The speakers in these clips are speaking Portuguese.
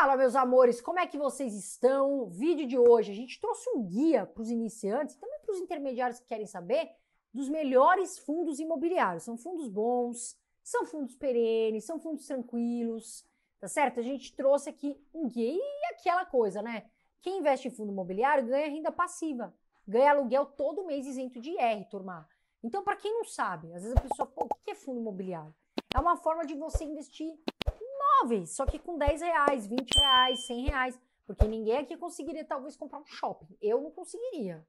Fala, meus amores, como é que vocês estão? Vídeo de hoje, a gente trouxe um guia para os iniciantes e também para os intermediários que querem saber dos melhores fundos imobiliários. São fundos bons, são fundos perenes, são fundos tranquilos, tá certo? A gente trouxe aqui um guia e aquela coisa, né? Quem investe em fundo imobiliário ganha renda passiva, ganha aluguel todo mês isento de IR, turma. Então, para quem não sabe, às vezes a pessoa, pô, o que é fundo imobiliário? É uma forma de você investir imóveis, só que com 10 reais, 20 reais, 100 reais. Porque ninguém aqui conseguiria, talvez, comprar um shopping. Eu não conseguiria,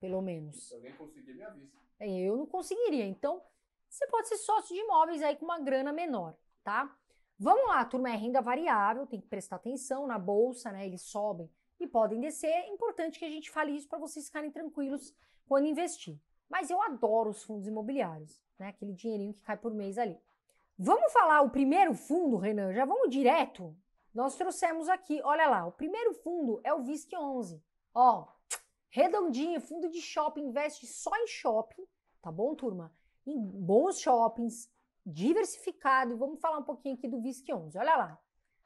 pelo menos. Eu nem minha vista. Eu não conseguiria. Então, você pode ser sócio de imóveis aí com uma grana menor, tá? Vamos lá, turma, é renda variável, tem que prestar atenção na bolsa, né? Eles sobem e podem descer. É importante que a gente fale isso para vocês ficarem tranquilos quando investir. Mas eu adoro os fundos imobiliários, né? Aquele dinheirinho que cai por mês ali. Vamos falar o primeiro fundo, Renan? Já vamos direto? Nós trouxemos aqui, olha lá, o primeiro fundo é o VISC 11. Ó, redondinho, fundo de shopping, investe só em shopping, tá bom, turma? Em bons shoppings, diversificado. Vamos falar um pouquinho aqui do VISC 11. Olha lá.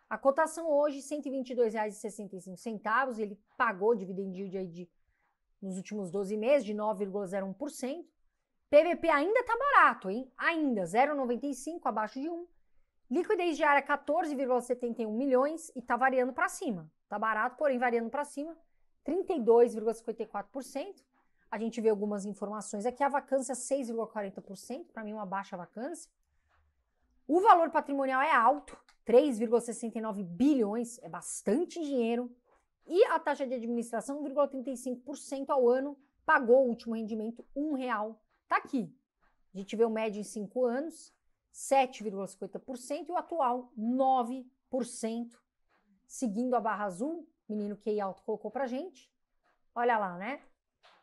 A cotação hoje, R$ 122,65. Ele pagou dividendo de, nos últimos 12 meses de 9,01%. PVP ainda está barato, hein? Ainda, 0,95 abaixo de 1. Liquidez diária 14,71 milhões e está variando para cima. Está barato, porém variando para cima, 32,54%. A gente vê algumas informações aqui. A vacância 6,40%, para mim uma baixa vacância. O valor patrimonial é alto, 3,69 bilhões, é bastante dinheiro. E a taxa de administração, 1,35% ao ano, pagou o último rendimento R$ 1,00 tá aqui. A gente vê o médio em 5 anos, 7,50% e o atual 9%. Seguindo a barra azul, menino que alto colocou para gente. Olha lá, né?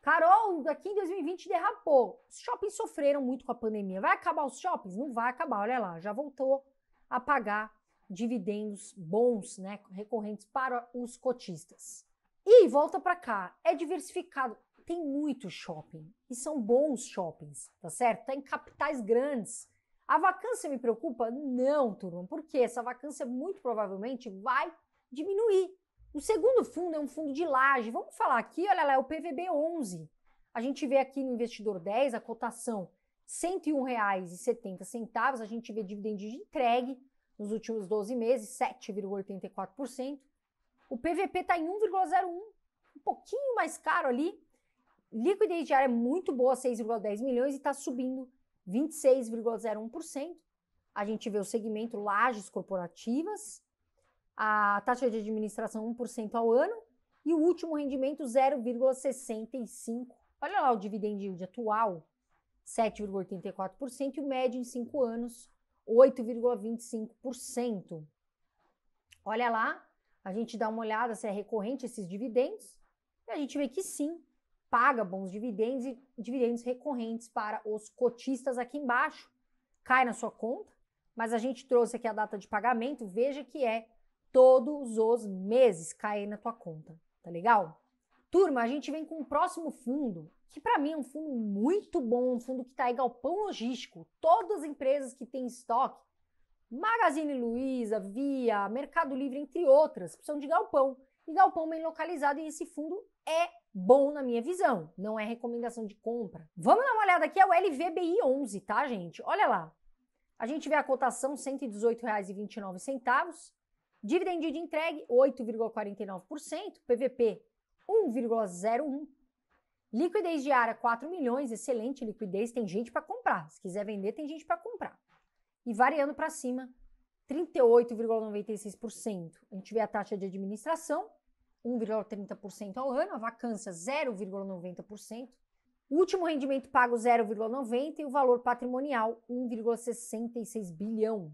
Carol, aqui em 2020 derrapou. Os shoppings sofreram muito com a pandemia. Vai acabar os shoppings? Não vai acabar. Olha lá, já voltou a pagar dividendos bons, né, recorrentes para os cotistas. E volta para cá, é diversificado tem muito shopping e são bons shoppings, tá certo? Tá em capitais grandes. A vacância me preocupa? Não, turma, porque essa vacância muito provavelmente vai diminuir. O segundo fundo é um fundo de laje. Vamos falar aqui, olha lá, é o PVB 11. A gente vê aqui no investidor 10 a cotação R$ 101,70, a gente vê dividendo de entregue nos últimos 12 meses, 7,84%. O PVP está em 1,01, um pouquinho mais caro ali liquidez diária é muito boa, 6,10 milhões, e está subindo 26,01%. A gente vê o segmento lajes corporativas, a taxa de administração 1% ao ano e o último rendimento 0,65%. Olha lá o dividend yield atual, 7,84% e o médio em 5 anos, 8,25%. Olha lá, a gente dá uma olhada se é recorrente esses dividendos e a gente vê que sim, paga bons dividendos e dividendos recorrentes para os cotistas aqui embaixo. Cai na sua conta, mas a gente trouxe aqui a data de pagamento, veja que é todos os meses cair na tua conta, tá legal? Turma, a gente vem com o próximo fundo, que para mim é um fundo muito bom, um fundo que está aí galpão logístico. Todas as empresas que têm estoque, Magazine Luiza, Via, Mercado Livre, entre outras, precisam de galpão. E galpão bem localizado, e esse fundo é bom na minha visão, não é recomendação de compra. Vamos dar uma olhada aqui, é o LVBI 11, tá, gente? Olha lá. A gente vê a cotação R$ 118,29, dividend de entregue 8,49%, PVP 1,01, liquidez diária 4 milhões, excelente liquidez, tem gente para comprar. Se quiser vender, tem gente para comprar. E variando para cima, 38,96%. A gente vê a taxa de administração, 1,30% ao ano, a vacância 0,90%, o último rendimento pago 0,90% e o valor patrimonial 1,66 bilhão.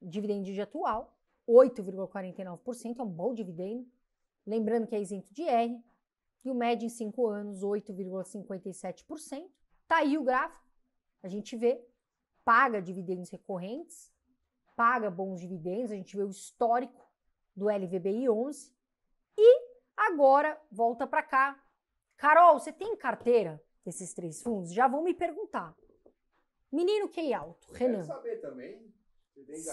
Dividendo de atual 8,49%, é um bom dividendo. Lembrando que é isento de R. E o médio em 5 anos, 8,57%. Tá aí o gráfico. A gente vê, paga dividendos recorrentes, paga bons dividendos. A gente vê o histórico do LVBI 11 Agora, volta para cá. Carol, você tem carteira desses três fundos? Já vão me perguntar. Menino QI é alto, Renan. Quero saber também.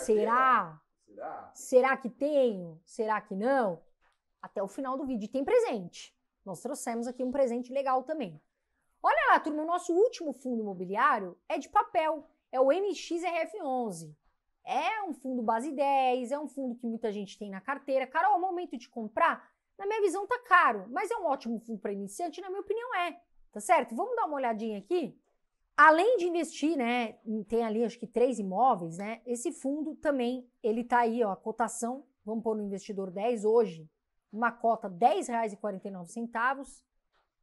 Será? Será? Será que tenho? Será que não? Até o final do vídeo tem presente. Nós trouxemos aqui um presente legal também. Olha lá, turma, o nosso último fundo imobiliário é de papel, é o MXRF11. É um fundo base 10, é um fundo que muita gente tem na carteira. Carol, é o momento de comprar? Na minha visão tá caro, mas é um ótimo fundo para iniciante, na minha opinião é, tá certo? Vamos dar uma olhadinha aqui. Além de investir, né, tem ali acho que três imóveis, né? Esse fundo também, ele tá aí, ó, a cotação, vamos pôr no investidor 10 hoje, uma cota R$10,49, 10,49,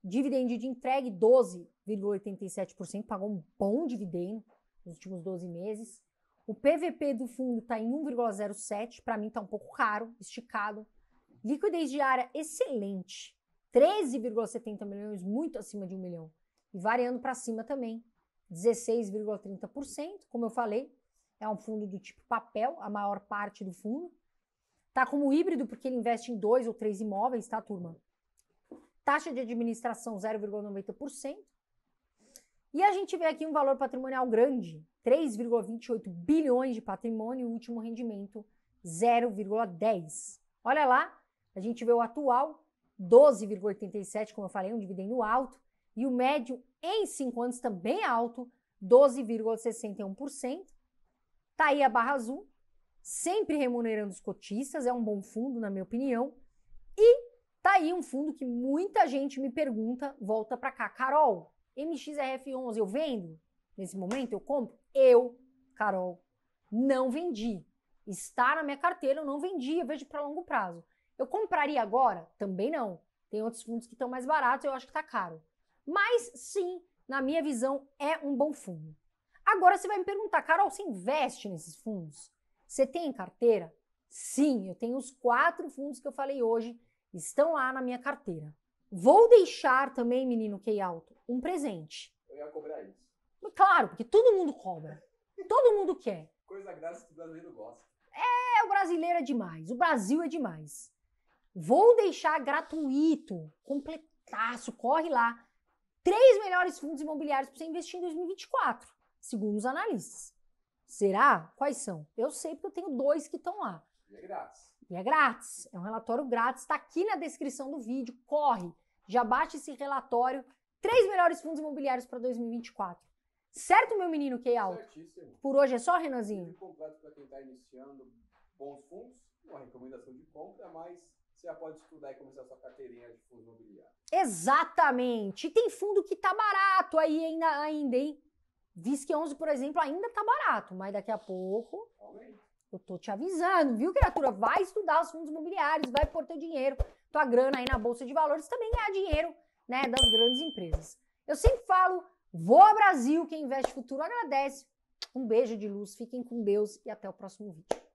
dividendo de entregue 12,87%, pagou um bom dividendo nos últimos 12 meses. O PVP do fundo está em 1,07, para mim está um pouco caro, esticado, Liquidez diária excelente, 13,70 milhões, muito acima de um milhão. E variando para cima também, 16,30%, como eu falei, é um fundo do tipo papel, a maior parte do fundo. está como híbrido porque ele investe em dois ou três imóveis, tá, turma? Taxa de administração 0,90%. E a gente vê aqui um valor patrimonial grande, 3,28 bilhões de patrimônio, último rendimento 0,10. Olha lá, a gente vê o atual, 12,87, como eu falei, um dividendo alto, e o médio em 5 anos também alto, 12,61%. Está aí a barra azul, sempre remunerando os cotistas, é um bom fundo, na minha opinião. E tá aí um fundo que muita gente me pergunta, volta para cá, Carol, MXRF11 eu vendo? Nesse momento eu compro? Eu, Carol, não vendi. Está na minha carteira, eu não vendi, eu vejo para longo prazo. Eu compraria agora? Também não. Tem outros fundos que estão mais baratos, eu acho que está caro. Mas sim, na minha visão, é um bom fundo. Agora você vai me perguntar, Carol, você investe nesses fundos? Você tem carteira? Sim, eu tenho os quatro fundos que eu falei hoje, estão lá na minha carteira. Vou deixar também, menino Key Alto, um presente. Eu ia cobrar isso. Claro, porque todo mundo cobra. Todo mundo quer. Coisa graça que o brasileiro gosta. É, o brasileiro é demais. O Brasil é demais. Vou deixar gratuito, completaço, corre lá. Três melhores fundos imobiliários para você investir em 2024, segundo os analistas. Será? Quais são? Eu sei porque eu tenho dois que estão lá. E é grátis. E é grátis. É um relatório grátis. Está aqui na descrição do vídeo. Corre. Já baixa esse relatório. Três melhores fundos imobiliários para 2024. Certo, meu menino Key Alto? Certíssimo. Por hoje é só, Renanzinho? completo para quem está iniciando bons fundos, uma recomendação de compra, mas você já pode estudar e começar sua carteirinha de fundo imobiliário. Exatamente! E tem fundo que tá barato aí ainda, ainda hein? Visque 11, por exemplo, ainda tá barato, mas daqui a pouco. Eu tô te avisando, viu, criatura? Vai estudar os fundos imobiliários, vai pôr teu dinheiro, tua grana aí na bolsa de valores, também ganhar dinheiro, né, das grandes empresas. Eu sempre falo, vou ao Brasil, quem investe futuro agradece. Um beijo de luz, fiquem com Deus e até o próximo vídeo.